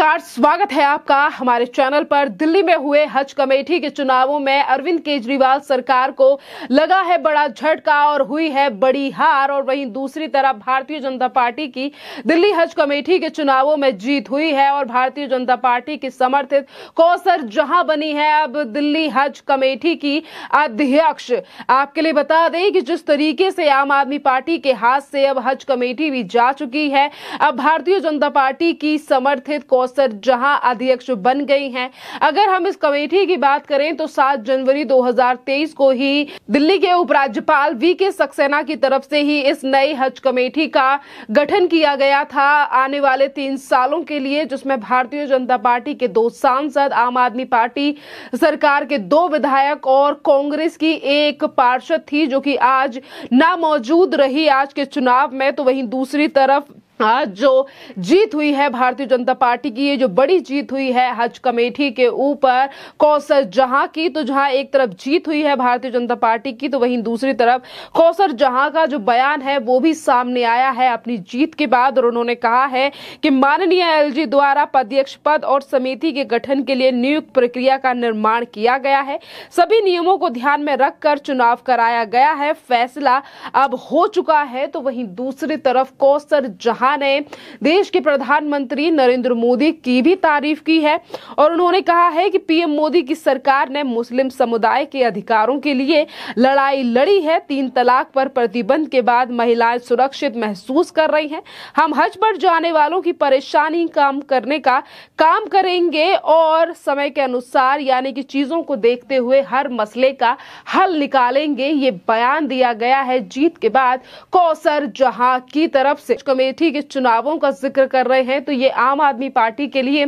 नमस्कार स्वागत है आपका हमारे चैनल पर दिल्ली में हुए हज कमेटी के चुनावों में अरविंद केजरीवाल सरकार को लगा है बड़ा झटका और हुई है बड़ी हार और वहीं दूसरी तरफ भारतीय जनता पार्टी की दिल्ली हज कमेटी के चुनावों में जीत हुई है और भारतीय जनता पार्टी की समर्थित कौसर जहां बनी है अब दिल्ली हज कमेटी की अध्यक्ष आपके लिए बता दें कि जिस तरीके से आम आदमी पार्टी के हाथ से अब हज कमेटी भी जा चुकी है अब भारतीय जनता पार्टी की समर्थित कौशल कौसर जहां अध्यक्ष बन गई हैं अगर हम इस कमेटी की बात करें तो 7 जनवरी 2023 को ही दिल्ली के उपराज्यपाल वी के सक्सेना की तरफ से ही इस नई हज कमेटी का गठन किया गया था आने वाले तीन सालों के लिए जिसमें भारतीय जनता पार्टी के दो सांसद आम आदमी पार्टी सरकार के दो विधायक और कांग्रेस की एक पार्षद थी जो कि आज ना मौजूद रही आज के चुनाव में तो वहीं दूसरी तरफ आज जो जीत हुई है भारतीय जनता पार्टी की ये जो बड़ी जीत हुई है हज कमेटी के ऊपर कौसर जहां की तो जहां एक तरफ जीत हुई है भारतीय जनता पार्टी की तो वहीं दूसरी तरफ कौसर जहां का जो बयान है वो भी सामने आया है अपनी जीत के बाद और उन्होंने कहा है कि माननीय एलजी द्वारा अध्यक्ष पद और समिति के गठन के लिए नियुक्त प्रक्रिया का निर्माण किया गया है सभी नियमों को ध्यान में रखकर चुनाव कराया गया है फैसला अब हो चुका है तो वहीं दूसरी तरफ कौसर जहां शाह ने देश के प्रधानमंत्री नरेंद्र मोदी की भी तारीफ की है और उन्होंने कहा है कि पीएम मोदी की सरकार ने मुस्लिम समुदाय के अधिकारों के लिए लड़ाई लड़ी है तीन तलाक पर प्रतिबंध के बाद महिलाएं सुरक्षित महसूस कर रही हैं हम हज पर जाने वालों की परेशानी कम करने का काम करेंगे और समय के अनुसार यानी कि चीज़ों को देखते हुए हर मसले का हल निकालेंगे ये बयान दिया गया है जीत के बाद कौसर जहां की तरफ से कमेटी के के चुनावों का जिक्र कर रहे हैं तो ये आम आदमी पार्टी के लिए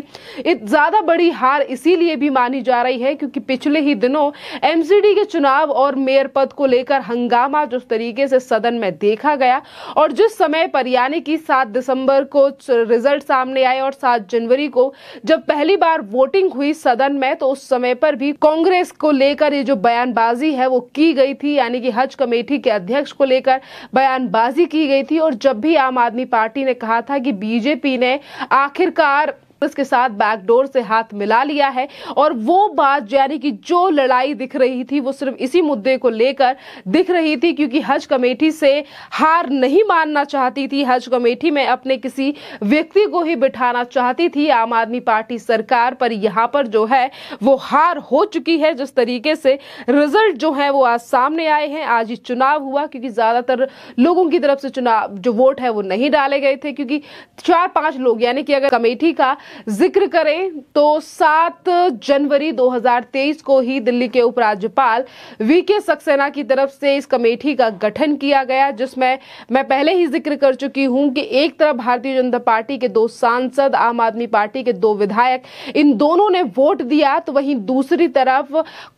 ज्यादा बड़ी हार इसीलिए भी मानी जा रही है क्योंकि पिछले ही दिनों एमसीडी के चुनाव और मेयर पद को लेकर हंगामा जिस तरीके से सदन में देखा गया और जिस समय पर यानी कि सात दिसंबर को रिजल्ट सामने आए और सात जनवरी को जब पहली बार वोटिंग हुई सदन में तो उस समय पर भी कांग्रेस को लेकर ये जो बयानबाजी है वो की गई थी यानी कि हज कमेटी के अध्यक्ष को लेकर बयानबाजी की गई थी और जब भी आम आदमी पार्टी ने कहा था कि बीजेपी ने आखिरकार के साथ बैकडोर से हाथ मिला लिया है और वो बात यानी कि जो लड़ाई दिख रही थी वो सिर्फ इसी मुद्दे को लेकर दिख रही थी क्योंकि हज कमेटी से हार नहीं मानना चाहती थी हज कमेटी में अपने किसी व्यक्ति को ही बिठाना चाहती थी आम आदमी पार्टी सरकार पर यहां पर जो है वो हार हो चुकी है जिस तरीके से रिजल्ट जो है वो आज सामने आए हैं आज ही चुनाव हुआ क्योंकि ज्यादातर लोगों की तरफ से चुनाव जो वोट है वो नहीं डाले गए थे क्योंकि चार पांच लोग यानी कि अगर कमेटी का जिक्र करें तो 7 जनवरी 2023 को ही दिल्ली के उपराज्यपाल वी के सक्सेना की तरफ से इस कमेटी का गठन किया गया जिसमें मैं पहले ही जिक्र कर चुकी हूं कि एक तरफ भारतीय जनता पार्टी के दो सांसद आम आदमी पार्टी के दो विधायक इन दोनों ने वोट दिया तो वहीं दूसरी तरफ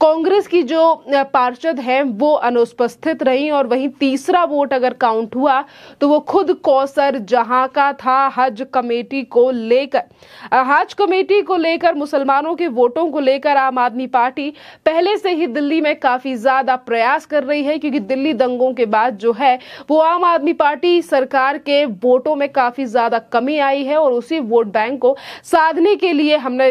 कांग्रेस की जो पार्षद है वो अनुपस्थित रही और वहीं तीसरा वोट अगर काउंट हुआ तो वो खुद कौसर जहां का था हज कमेटी को लेकर हज कमेटी को लेकर मुसलमानों के वोटों को लेकर आम आदमी पार्टी पहले से ही दिल्ली में काफी ज्यादा प्रयास कर रही है क्योंकि दिल्ली दंगों के बाद जो है वो आम आदमी पार्टी सरकार के वोटों में काफी ज्यादा कमी आई है और उसी वोट बैंक को साधने के लिए हमने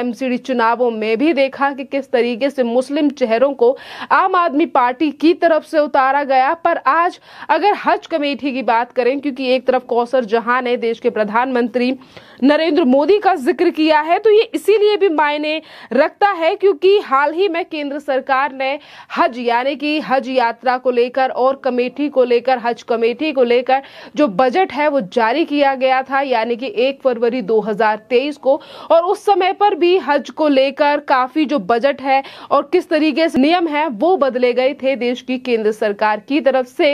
एमसीडी चुनावों में भी देखा कि किस तरीके से मुस्लिम चेहरों को आम आदमी पार्टी की तरफ से उतारा गया पर आज अगर हज कमेटी की बात करें क्योंकि एक तरफ कौसर जहां ने देश के प्रधानमंत्री नरेंद्र मोदी मोदी का जिक्र किया है तो ये इसीलिए भी मायने रखता है क्योंकि हाल ही में केंद्र सरकार ने हज यानी कि हज यात्रा को लेकर और कमेटी को लेकर हज कमेटी को लेकर जो बजट है वो जारी किया गया था यानी कि एक फरवरी 2023 को और उस समय पर भी हज को लेकर काफी जो बजट है और किस तरीके से नियम है वो बदले गए थे देश की केंद्र सरकार की तरफ से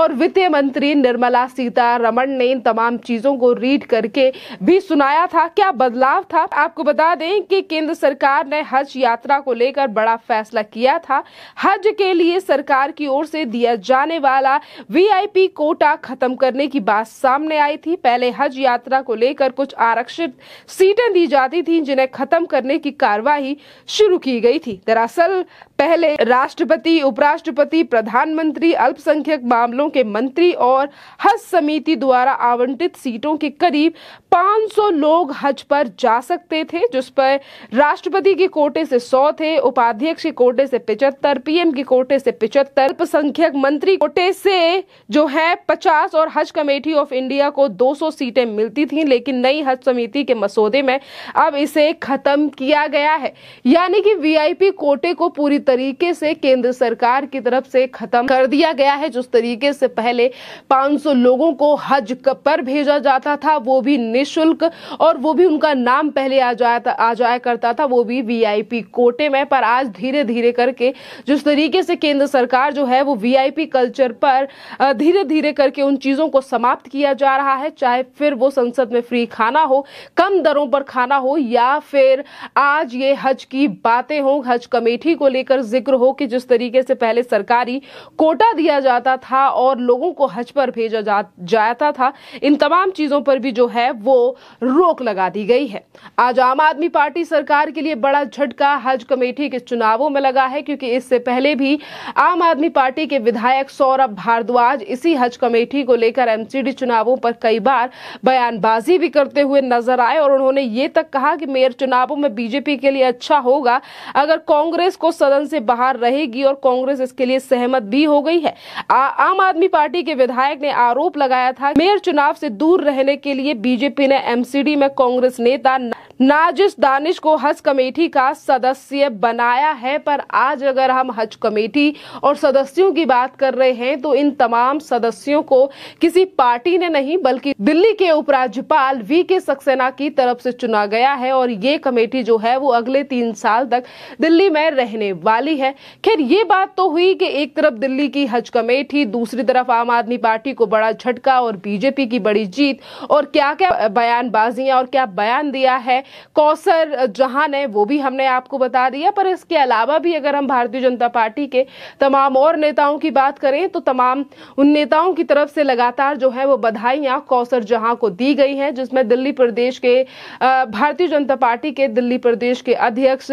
और वित्त मंत्री निर्मला सीतारमण ने इन तमाम चीजों को रीड करके भी सुनाया था था क्या बदलाव था आपको बता दें कि केंद्र सरकार ने हज यात्रा को लेकर बड़ा फैसला किया था हज के लिए सरकार की ओर से दिया जाने वाला वीआईपी कोटा खत्म करने की बात सामने आई थी पहले हज यात्रा को लेकर कुछ आरक्षित सीटें दी जाती थी जिन्हें खत्म करने की कार्यवाही शुरू की गई थी दरअसल पहले राष्ट्रपति उपराष्ट्रपति प्रधानमंत्री अल्पसंख्यक मामलों के मंत्री और हज समिति द्वारा आवंटित सीटों के करीब 500 लोग हज पर जा सकते थे जिस पर राष्ट्रपति के कोटे से सौ थे उपाध्यक्ष के कोटे से पिचहत्तर पीएम के कोटे से पिचहत्तर अल्पसंख्यक मंत्री कोटे से जो है पचास और हज कमेटी ऑफ इंडिया को 200 सीटें मिलती थी लेकिन नई हज समिति के मसौदे में अब इसे खत्म किया गया है यानी कि वीआईपी कोटे को पूरी तरीके से केंद्र सरकार की तरफ से खत्म कर दिया गया है जिस तरीके से पहले 500 लोगों को हज पर भेजा जाता था वो भी निःशुल्क और वो भी उनका नाम पहले आ जाया आ जाया करता था वो भी वीआईपी कोटे में पर आज धीरे धीरे करके जिस तरीके से केंद्र सरकार जो है वो वीआईपी कल्चर पर धीरे धीरे करके उन चीज़ों को समाप्त किया जा रहा है चाहे फिर वो संसद में फ्री खाना हो कम दरों पर खाना हो या फिर आज ये हज की बातें हो हज कमेटी को लेकर जिक्र हो कि जिस तरीके से पहले सरकारी कोटा दिया जाता था और लोगों को हज पर भेजा जा, जाता था इन तमाम चीज़ों पर भी जो है वो रोक लग लगा दी गई है आज आम आदमी पार्टी सरकार के लिए बड़ा झटका हज कमेटी के चुनावों में लगा है क्योंकि इससे पहले भी आम आदमी पार्टी के विधायक सौरभ भारद्वाज इसी हज कमेटी को लेकर एमसीडी चुनावों पर कई बार बयानबाजी भी करते हुए नजर आए और उन्होंने ये तक कहा कि मेयर चुनावों में बीजेपी के लिए अच्छा होगा अगर कांग्रेस को सदन से बाहर रहेगी और कांग्रेस इसके लिए सहमत भी हो गई है आ, आम आदमी पार्टी के विधायक ने आरोप लगाया था मेयर चुनाव से दूर रहने के लिए बीजेपी ने एमसीडी में कांग्रेस नेता जिस दानिश को हज कमेटी का सदस्य बनाया है पर आज अगर हम हज कमेटी और सदस्यों की बात कर रहे हैं तो इन तमाम सदस्यों को किसी पार्टी ने नहीं बल्कि दिल्ली के उपराज्यपाल वी के सक्सेना की तरफ से चुना गया है और ये कमेटी जो है वो अगले तीन साल तक दिल्ली में रहने वाली है खैर ये बात तो हुई कि एक तरफ दिल्ली की हज कमेटी दूसरी तरफ आम आदमी पार्टी को बड़ा झटका और बीजेपी की बड़ी जीत और क्या क्या बयानबाजियां और क्या बयान दिया है कौसर जहान है वो भी हमने आपको बता दिया पर इसके अलावा भी अगर हम भारतीय जनता पार्टी के तमाम और नेताओं की बात करें तो तमाम उन नेताओं की तरफ से लगातार जो है वो बधाइयां कौसर जहां को दी गई हैं जिसमें दिल्ली प्रदेश के भारतीय जनता पार्टी के दिल्ली प्रदेश के अध्यक्ष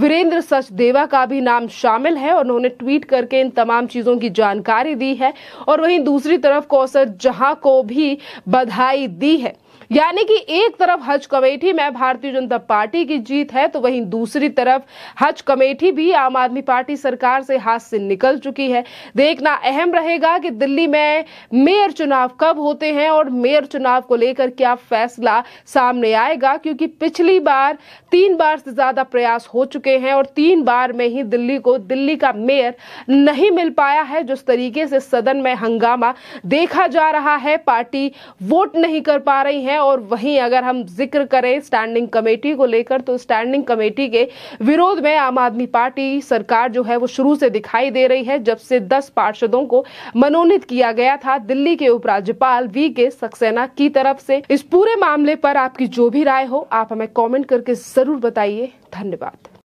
वीरेंद्र सचदेवा का भी नाम शामिल है और उन्होंने ट्वीट करके इन तमाम चीज़ों की जानकारी दी है और वहीं दूसरी तरफ कौसर जहां को भी बधाई दी है यानी कि एक तरफ हज कमेटी में भारतीय जनता पार्टी की जीत है तो वहीं दूसरी तरफ हज कमेटी भी आम आदमी पार्टी सरकार से हाथ से निकल चुकी है देखना अहम रहेगा कि दिल्ली में मेयर चुनाव कब होते हैं और मेयर चुनाव को लेकर क्या फैसला सामने आएगा क्योंकि पिछली बार तीन बार से ज्यादा प्रयास हो चुके हैं और तीन बार में ही दिल्ली को दिल्ली का मेयर नहीं मिल पाया है जिस तरीके से सदन में हंगामा देखा जा रहा है पार्टी वोट नहीं कर पा रही है और वहीं अगर हम जिक्र करें स्टैंडिंग कमेटी को लेकर तो स्टैंडिंग कमेटी के विरोध में आम आदमी पार्टी सरकार जो है वो शुरू से दिखाई दे रही है जब से दस पार्षदों को मनोनीत किया गया था दिल्ली के उपराज्यपाल वी के सक्सेना की तरफ से इस पूरे मामले पर आपकी जो भी राय हो आप हमें कमेंट करके जरूर बताइए धन्यवाद